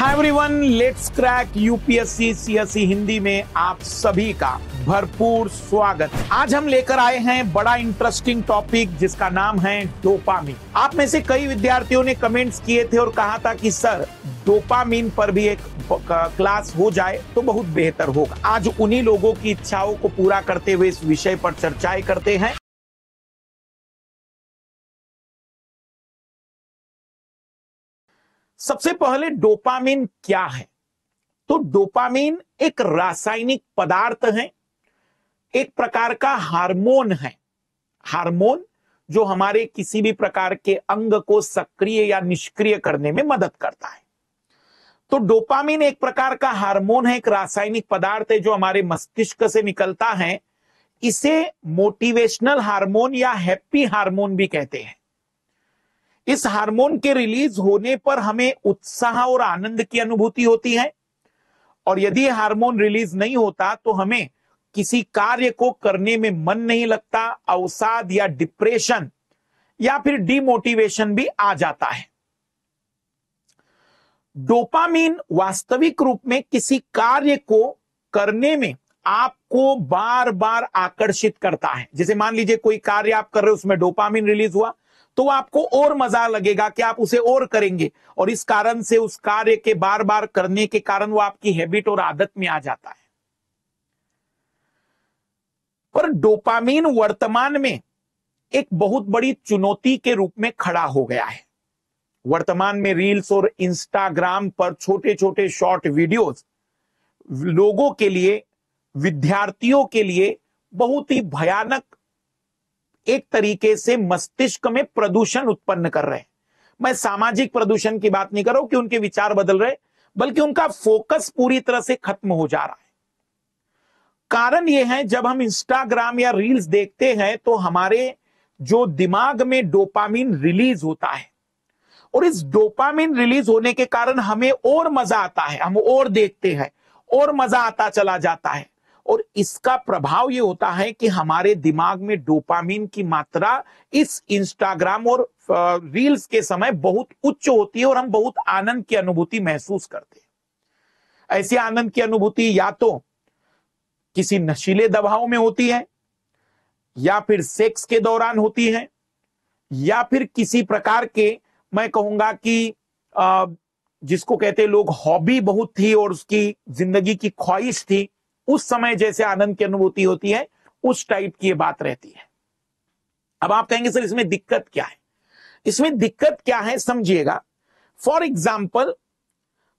hi everyone let's crack UPSC CSC Hindi में आप सभी का भरपूर स्वागत आज हम लेकर आए हैं बड़ा इंटरेस्टिंग टॉपिक जिसका नाम है डोपामिन आप में से कई विद्यार्थियों ने कमेंट्स किए थे और कहा था कि सर डोपामिन पर भी एक क्लास हो जाए तो बहुत बेहतर होगा आज उन्हीं लोगों की इच्छाओं को पूरा करते हुए इस विषय पर चर्चाएं करते हैं सबसे पहले डोपामिन क्या है तो डोपामिन एक रासायनिक पदार्थ है एक प्रकार का हार्मोन है हार्मोन जो हमारे किसी भी प्रकार के अंग को सक्रिय या निष्क्रिय करने में मदद करता है तो डोपामिन एक प्रकार का हार्मोन है एक रासायनिक पदार्थ है जो हमारे मस्तिष्क से निकलता है इसे मोटिवेशनल हार्मोन या हैप्पी हार्मोन भी कहते हैं इस हार्मोन के रिलीज होने पर हमें उत्साह और आनंद की अनुभूति होती है और यदि हार्मोन रिलीज नहीं होता तो हमें किसी कार्य को करने में मन नहीं लगता अवसाद या डिप्रेशन या फिर डिमोटिवेशन भी आ जाता है डोपामीन वास्तविक रूप में किसी कार्य को करने में आपको बार बार आकर्षित करता है जैसे मान लीजिए कोई कार्य आप कर रहे हो उसमें डोपामिन रिलीज हुआ तो आपको और मजा लगेगा कि आप उसे और करेंगे और इस कारण से उस कार्य के बार बार करने के कारण वो आपकी हैबिट और आदत में आ जाता है पर डोपामीन वर्तमान में एक बहुत बड़ी चुनौती के रूप में खड़ा हो गया है वर्तमान में रील्स और इंस्टाग्राम पर छोटे छोटे शॉर्ट वीडियोस लोगों के लिए विद्यार्थियों के लिए बहुत ही भयानक एक तरीके से मस्तिष्क में प्रदूषण उत्पन्न कर रहे हैं मैं सामाजिक प्रदूषण की बात नहीं कर रहा हूं कि उनके विचार बदल रहे बल्कि उनका फोकस पूरी तरह से खत्म हो जा रहा है कारण यह है जब हम इंस्टाग्राम या रील्स देखते हैं तो हमारे जो दिमाग में डोपामिन रिलीज होता है और इस डोपामिन रिलीज होने के कारण हमें और मजा आता है हम और देखते हैं और मजा आता चला जाता है और इसका प्रभाव ये होता है कि हमारे दिमाग में डोपामिन की मात्रा इस इंस्टाग्राम और रील्स के समय बहुत उच्च होती है और हम बहुत आनंद की अनुभूति महसूस करते हैं ऐसी आनंद की अनुभूति या तो किसी नशीले दबाव में होती है या फिर सेक्स के दौरान होती है या फिर किसी प्रकार के मैं कहूंगा कि जिसको कहते लोग हॉबी बहुत थी और उसकी जिंदगी की ख्वाहिश थी उस समय जैसे आनंद की अनुभूति होती है उस टाइप की ये बात रहती है अब आप कहेंगे सर इसमें दिक्कत क्या है इसमें दिक्कत क्या है समझिएगा फॉर एग्जाम्पल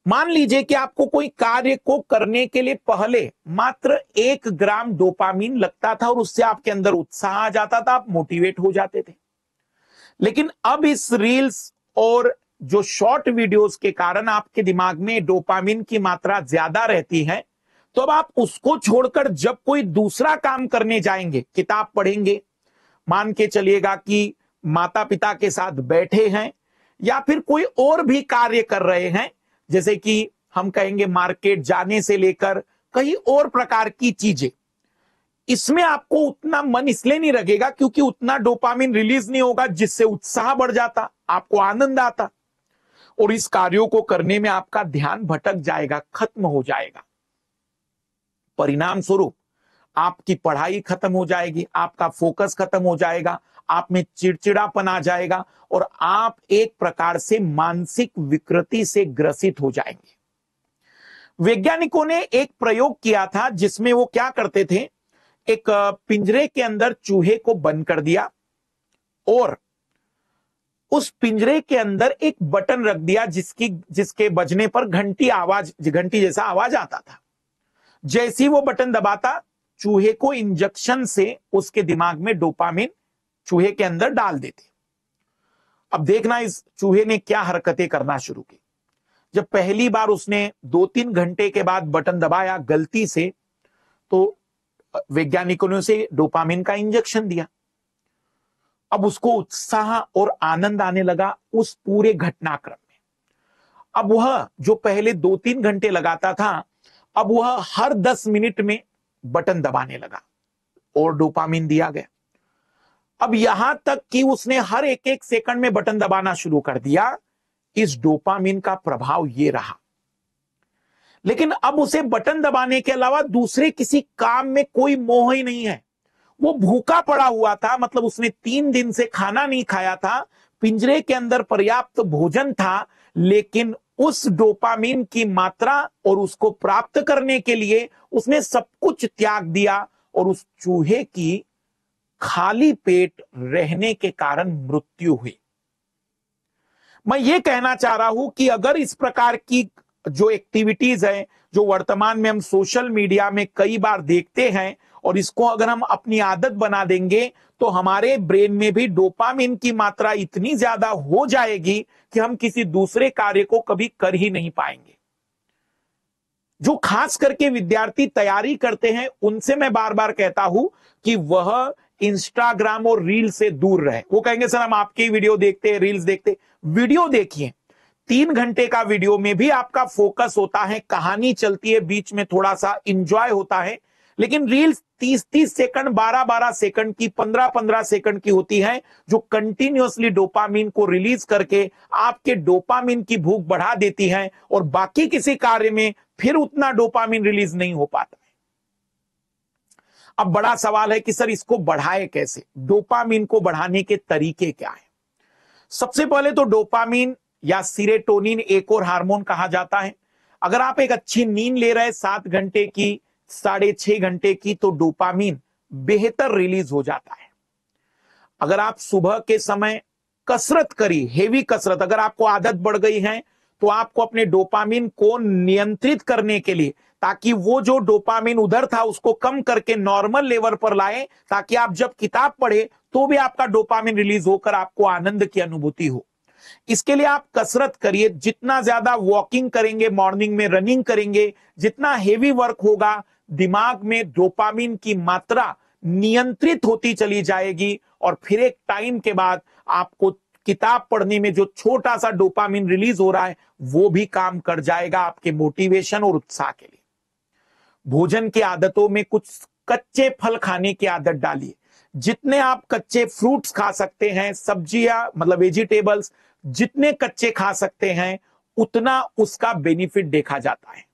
मान लीजिए कि आपको कोई कार्य को करने के लिए पहले मात्र एक ग्राम डोपामीन लगता था और उससे आपके अंदर उत्साह आ जाता था आप मोटिवेट हो जाते थे लेकिन अब इस रील्स और जो शॉर्ट वीडियोस के कारण आपके दिमाग में डोपामीन की मात्रा ज्यादा रहती है तो अब आप उसको छोड़कर जब कोई दूसरा काम करने जाएंगे किताब पढ़ेंगे मान के चलिएगा कि माता पिता के साथ बैठे हैं या फिर कोई और भी कार्य कर रहे हैं जैसे कि हम कहेंगे मार्केट जाने से लेकर कई और प्रकार की चीजें इसमें आपको उतना मन इसलिए नहीं लगेगा क्योंकि उतना डोपामिन रिलीज नहीं होगा जिससे उत्साह बढ़ जाता आपको आनंद आता और इस कार्यों को करने में आपका ध्यान भटक जाएगा खत्म हो जाएगा परिणाम स्वरूप आपकी पढ़ाई खत्म हो जाएगी आपका फोकस खत्म हो जाएगा आप में चिड़चिड़ापन आ जाएगा और आप एक प्रकार से मानसिक विकृति से ग्रसित हो जाएंगे वैज्ञानिकों ने एक प्रयोग किया था जिसमें वो क्या करते थे एक पिंजरे के अंदर चूहे को बंद कर दिया और उस पिंजरे के अंदर एक बटन रख दिया जिसकी जिसके बजने पर घंटी आवाज घंटी जैसा आवाज आता था जैसे ही वो बटन दबाता चूहे को इंजेक्शन से उसके दिमाग में डोपामिन चूहे के अंदर डाल देते अब देखना इस चूहे ने क्या हरकतें करना शुरू की जब पहली बार उसने दो तीन घंटे के बाद बटन दबाया गलती से तो वैज्ञानिकों ने उसे डोपामिन का इंजेक्शन दिया अब उसको उत्साह और आनंद आने लगा उस पूरे घटनाक्रम में अब वह जो पहले दो तीन घंटे लगाता था अब वह हर दस मिनट में बटन दबाने लगा और डोपामिन दिया गया अब यहां तक कि उसने हर एक एक सेकंड में बटन दबाना शुरू कर दिया इस डोपामिन का प्रभाव ये रहा लेकिन अब उसे बटन दबाने के अलावा दूसरे किसी काम में कोई मोह ही नहीं है वो भूखा पड़ा हुआ था मतलब उसने तीन दिन से खाना नहीं खाया था पिंजरे के अंदर पर्याप्त भोजन था लेकिन उस डोपामीन की मात्रा और उसको प्राप्त करने के लिए उसने सब कुछ त्याग दिया और उस चूहे की खाली पेट रहने के कारण मृत्यु हुई मैं ये कहना चाह रहा हूं कि अगर इस प्रकार की जो एक्टिविटीज है जो वर्तमान में हम सोशल मीडिया में कई बार देखते हैं और इसको अगर हम अपनी आदत बना देंगे तो हमारे ब्रेन में भी डोपामिन की मात्रा इतनी ज्यादा हो जाएगी कि हम किसी दूसरे कार्य को कभी कर ही नहीं पाएंगे जो खास करके विद्यार्थी तैयारी करते हैं उनसे मैं बार बार कहता हूं कि वह इंस्टाग्राम और रील से दूर रहे वो कहेंगे सर हम आपकी वीडियो देखते हैं रील्स देखते वीडियो देखिए तीन घंटे का वीडियो में भी आपका फोकस होता है कहानी चलती है बीच में थोड़ा सा इंजॉय होता है लेकिन रील्स 30-30 सेकंड 12-12 सेकंड की 15-15 सेकंड की होती है जो कंटिन्यूसली डोपामिन को रिलीज करके आपके डोपामिन की भूख बढ़ा देती है और बाकी किसी कार्य में फिर उतना डोपामिन रिलीज नहीं हो पाता अब बड़ा सवाल है कि सर इसको बढ़ाए कैसे डोपामिन को बढ़ाने के तरीके क्या है सबसे पहले तो डोपामिन या सीरेटोनिन एक और हार्मोन कहा जाता है अगर आप एक अच्छी नींद ले रहे सात घंटे की साढ़े छह घंटे की तो डोपामीन बेहतर रिलीज हो जाता है अगर आप सुबह के समय कसरत करी हेवी कसरत अगर आपको आदत बढ़ गई है तो आपको अपने डोपामिन को नियंत्रित करने के लिए ताकि वो जो डोपामिन उधर था उसको कम करके नॉर्मल लेवल पर लाए ताकि आप जब किताब पढ़े तो भी आपका डोपामिन रिलीज होकर आपको आनंद की अनुभूति हो इसके लिए आप कसरत करिए जितना ज्यादा वॉकिंग करेंगे मॉर्निंग में रनिंग करेंगे जितना हेवी वर्क होगा दिमाग में डोपामिन की मात्रा नियंत्रित होती चली जाएगी और फिर एक टाइम के बाद आपको किताब पढ़ने में जो छोटा सा डोपामिन रिलीज हो रहा है वो भी काम कर जाएगा आपके मोटिवेशन और उत्साह के लिए भोजन की आदतों में कुछ कच्चे फल खाने की आदत डालिए जितने आप कच्चे फ्रूट्स खा सकते हैं सब्जियां मतलब वेजिटेबल्स जितने कच्चे खा सकते हैं उतना उसका बेनिफिट देखा जाता है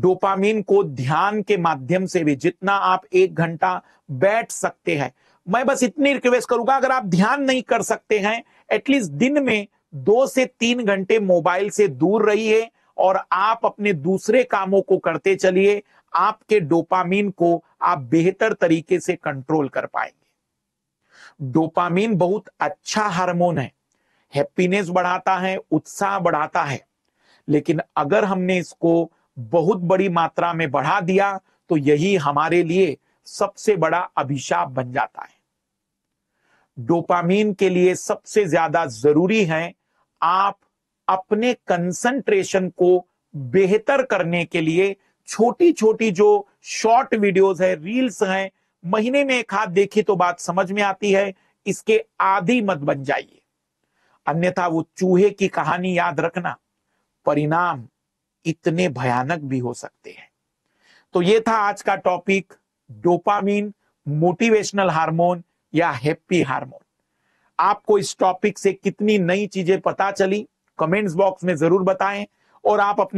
डोपामीन को ध्यान के माध्यम से भी जितना आप एक घंटा बैठ सकते हैं मैं बस इतनी रिक्वेस्ट करूंगा अगर आप ध्यान नहीं कर सकते हैं एटलीस्ट दिन में दो से तीन घंटे मोबाइल से दूर रहिए और आप अपने दूसरे कामों को करते चलिए आपके डोपामीन को आप बेहतर तरीके से कंट्रोल कर पाएंगे डोपामीन बहुत अच्छा हार्मोन है हैप्पीनेस बढ़ाता है उत्साह बढ़ाता है लेकिन अगर हमने इसको बहुत बड़ी मात्रा में बढ़ा दिया तो यही हमारे लिए सबसे बड़ा अभिशाप बन जाता है डोपामीन के लिए सबसे ज्यादा जरूरी है आप अपने कंसंट्रेशन को बेहतर करने के लिए छोटी छोटी जो शॉर्ट वीडियोस है रील्स हैं महीने में एक हाथ देखी तो बात समझ में आती है इसके आदि मत बन जाइए अन्यथा वो चूहे की कहानी याद रखना परिणाम इतने भयानक भी हो सकते हैं तो ये था आज का टॉपिक डोपामीन मोटिवेशनल हार्मोन या हैप्पी हार्मोन आपको इस टॉपिक से कितनी नई चीजें पता चली कमेंट्स बॉक्स में जरूर बताएं और आप अपने